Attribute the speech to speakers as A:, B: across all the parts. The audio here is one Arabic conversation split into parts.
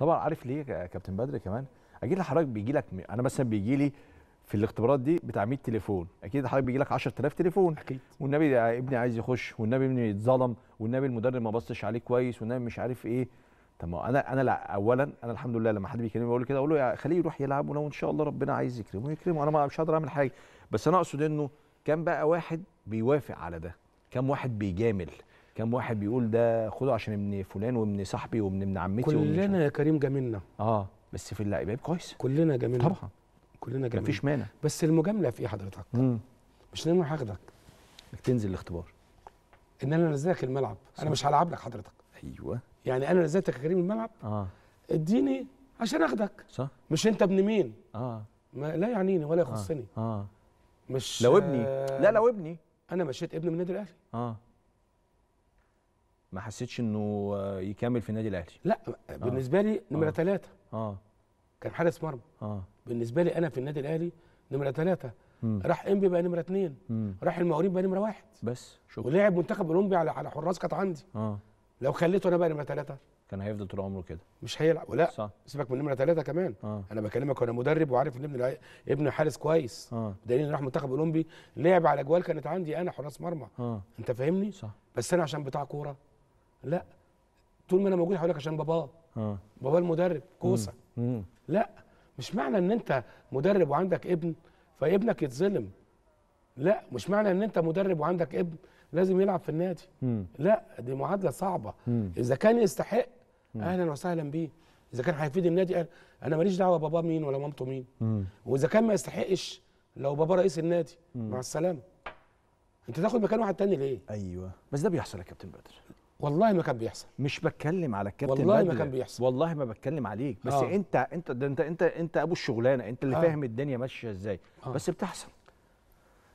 A: طبعا عارف ليه يا كابتن بدر كمان اكيد لحضرتك بيجي لك انا مثلا بيجي لي في الاختبارات دي بتاع 100 تليفون اكيد حضرتك بيجي لك 10000 تليفون اكيد والنبي ابني عايز يخش والنبي ابني اتظلم والنبي المدرب ما بصش عليه كويس والنبي مش عارف ايه طب ما انا انا لا اولا انا الحمد لله لما حد بيكلمني بقول كده اقول له خليه يروح يلعب ولو ان شاء الله ربنا عايز يكرمه يكرمه انا مش هقدر اعمل حاجه بس انا اقصد انه كان بقى واحد بيوافق على ده كم واحد بيجامل كم واحد بيقول ده خده عشان ابن فلان وابن صاحبي وابن ابن عمتي كلنا
B: يا كريم جاملنا اه بس في اللعيبه كويس كلنا جاملنا طبعا كلنا جاملنا مفيش مانع بس المجامله في ايه حضرتك؟ مم. مش ان انا هاخدك انك تنزل الاختبار ان انا نزلتك الملعب صح. انا مش هلعب لك حضرتك ايوه يعني انا نزلتك يا كريم الملعب اه اديني عشان اخدك صح مش انت ابن مين اه ما لا يعنيني ولا آه. يخصني آه. اه مش لو ابني آه لا لو ابني انا مشيت ابن من النادي الاهلي اه ما حسيتش انه يكمل في النادي الاهلي لا آه. بالنسبه آه. لي نمره ثلاثة آه. اه كان حارس مرمى اه بالنسبه لي انا في النادي الاهلي نمره ثلاثة راح انبي بقى نمره اثنين راح المقاولين بقى نمره واحد بس شكرا ولعب منتخب اولمبي على على حراس كانت عندي اه لو خليته انا بقى نمره ثلاثة كان هيفضل طول عمره كده مش هيلعب ولا صح. سيبك من نمره ثلاثة كمان آه. انا بكلمك وانا مدرب وعارف ان ابن ابن حارس كويس آه. دليل راح منتخب اولمبي لعب على جوال كانت عندي انا حراس مرمى آه. انت فاهمني صح. بس انا عشان بتاع كوره لا طول ما انا موجود هقول لك عشان باباه اه بابا المدرب كوسه لا مش معنى ان انت مدرب وعندك ابن فابنك يتظلم لا مش معنى ان انت مدرب وعندك ابن لازم يلعب في النادي مم. لا دي معادله صعبه مم. اذا كان يستحق مم. اهلا وسهلا بيه اذا كان هيفيد النادي انا, أنا ماليش دعوه باباه مين ولا مامته مين مم. واذا كان ما يستحقش لو بابا رئيس النادي مم. مع السلامه انت تاخد مكان واحد تاني ليه ايوه بس ده بيحصل يا كابتن بدر والله ما كان بيحصل مش بتكلم على الكابتن والله ما كان بيحصل
A: والله ما بتكلم عليك بس آه. انت انت ده انت انت انت ابو الشغلانه انت اللي آه. فاهم الدنيا ماشيه ازاي آه. بس بتحصل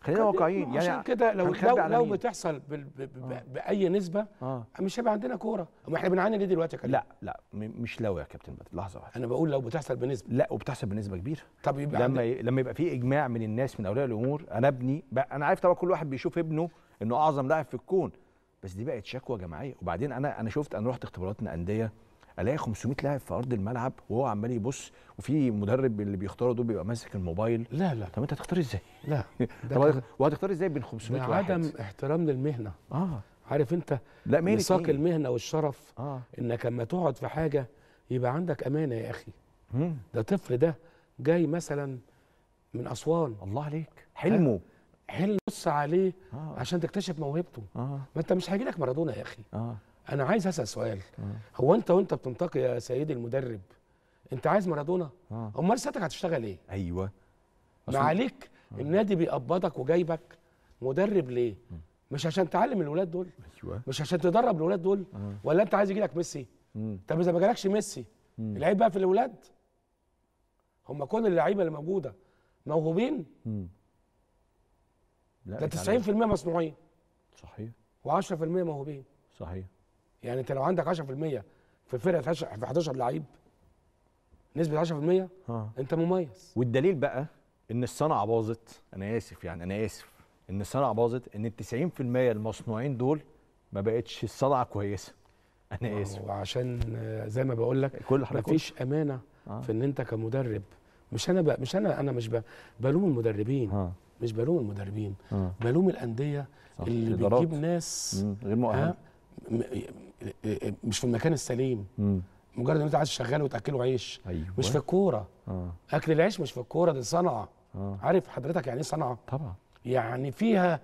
A: خلينا واقعيين يعني عشان كده لو لو, لو
B: بتحصل بـ بـ بـ بـ آه. باي نسبه آه. مش هيبقى عندنا كوره ما احنا بنعاني ليه دلوقتي يا كابتن لا لا مش لو يا كابتن بدر لحظه واحده انا بقول لو بتحصل بنسبه لا وبتحصل بنسبه كبيره طب يبقى لما ي... لما يبقى في اجماع من
A: الناس من اولياء الامور انا ابني بقى انا عارف طبعا كل واحد بيشوف ابنه انه اعظم لاعب في الكون بس دي بقت شكوى جماعيه وبعدين انا انا شفت انا رحت اختبارات الانديه الاقي 500 لاعب في ارض الملعب وهو عمال يبص وفي مدرب اللي بيختاروا دول بيبقى ماسك الموبايل لا لا
B: طب انت هتختار ازاي؟ لا
A: طب وهتختار ازاي بين 500 ده واحد؟ عدم
B: احترام للمهنه اه عارف انت لا ميثاق إيه؟ المهنه والشرف آه. انك اما تقعد في حاجه يبقى عندك امانه يا اخي مم. ده طفل ده جاي مثلا من اسوان الله عليك حلمه هل بص عليه آه. عشان تكتشف موهبته آه. ما انت مش هيجي لك مارادونا يا اخي آه. انا عايز اسال سؤال آه. هو انت وانت بتنتقي يا سيدي المدرب انت عايز مارادونا آه. امال ساعتك هتشتغل ايه ايوه ما عليك آه. النادي بيقبضك وجايبك مدرب ليه م. آه. مش عشان تعلم الولاد دول أيوة. مش عشان تدرب الولاد دول آه. ولا انت عايز يجي لك ميسي طب اذا ما جالكش ميسي العيب بقى في الولاد هم كل اللعيبه اللي موجوده موهوبين
A: م. ده 90% إيه مصنوعين صحيح
B: و10% موهوبين صحيح يعني انت لو عندك 10% في فرقه في 11 لعيب نسبه 10% ها. انت مميز
A: والدليل بقى ان الصنعه باظت انا اسف يعني انا اسف ان الصنعه باظت ان ال 90% المصنوعين دول
B: ما بقتش الصنعه كويسه انا اسف وعشان آه، زي ما بقول لك كل حاجه مفيش امانه آه. في ان انت كمدرب مش انا بقى مش انا انا مش بلوم المدربين آه. مش بلوم المدربين آه. بلوم الانديه صح. اللي الإدارات. بتجيب ناس مم. غير مؤهله مش في المكان السليم مم. مجرد ان انت عايز تشغله وتاكله عيش أيوة. مش في الكوره آه. اكل العيش مش في الكوره دي صنعه آه. عارف حضرتك يعني ايه صنعه طبعا يعني فيها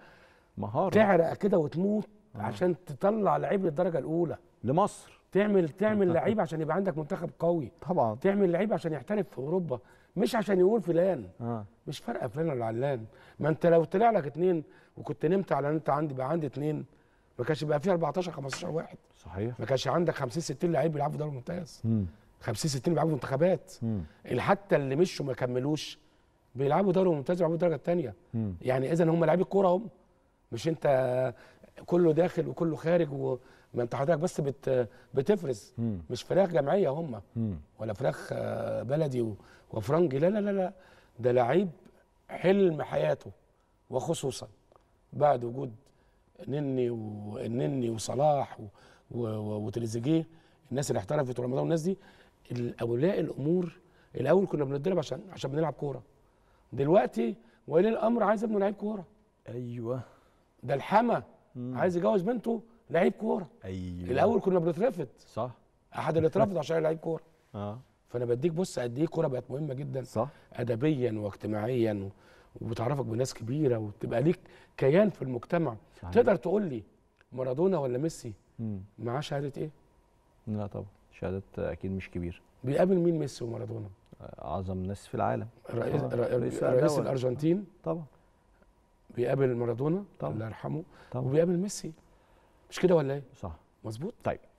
B: مهاره تعرق كده وتموت آه. عشان تطلع لعيب للدرجه الاولى لمصر تعمل تعمل لعيب عشان يبقى عندك منتخب قوي طبعا تعمل لعيب عشان يحترف في اوروبا مش عشان يقول فلان آه. مش فارقه فلان ولا علان ما انت لو طلع لك اثنين وكنت نمت على ان انت عندي بقى عندي اثنين ما كانش بقى فيه 14 15 واحد صحيح ما كانش عندك 50 60 لعيب بيلعبوا دوري ممتاز 50 60 بيلعبوا منتخبات حتى اللي مشوا ما كملوش بيلعبوا دوري ممتاز بيلعبوا الدرجه الثانيه يعني اذا هم لاعبي كوره هم مش انت كله داخل وكله خارج وما انت حضرتك بس بت بتفرز مم. مش فراخ جمعيه هم ولا فراخ آه، بلدي وفرنجي لا لا لا لا ده لعيب حلم حياته وخصوصا بعد وجود نني والنني وصلاح و... وتريزيجيه الناس اللي احترفت ورمضان والناس دي اولياء الامور الاول كنا بنتدرب عشان عشان بنلعب كوره دلوقتي ولي الامر عايز ابنه لعيب كوره ايوه ده الحما مم. عايز يجوز بنته لعيب كوره
A: ايوه الاول
B: كنا بنترفض صح احد اللي اترفض عشان لعيب كوره اه فانا بديك بص قد ايه الكوره بقت مهمه جدا صح ادبيا واجتماعيا وبتعرفك بناس كبيره وبتبقى ليك كيان في المجتمع صحيح. تقدر تقول لي مارادونا ولا ميسي معاه شهاده ايه؟
A: لا طبعا شهادات اكيد مش كبيره
B: بيقابل مين ميسي ومارادونا؟ اعظم ناس في العالم آه، رئيس, رئيس, رئيس, رئيس الارجنتين طبعا بيقابل مارادونا الله يرحمه وبيقابل ميسي مش كده ولا ايه؟ صح مظبوط طيب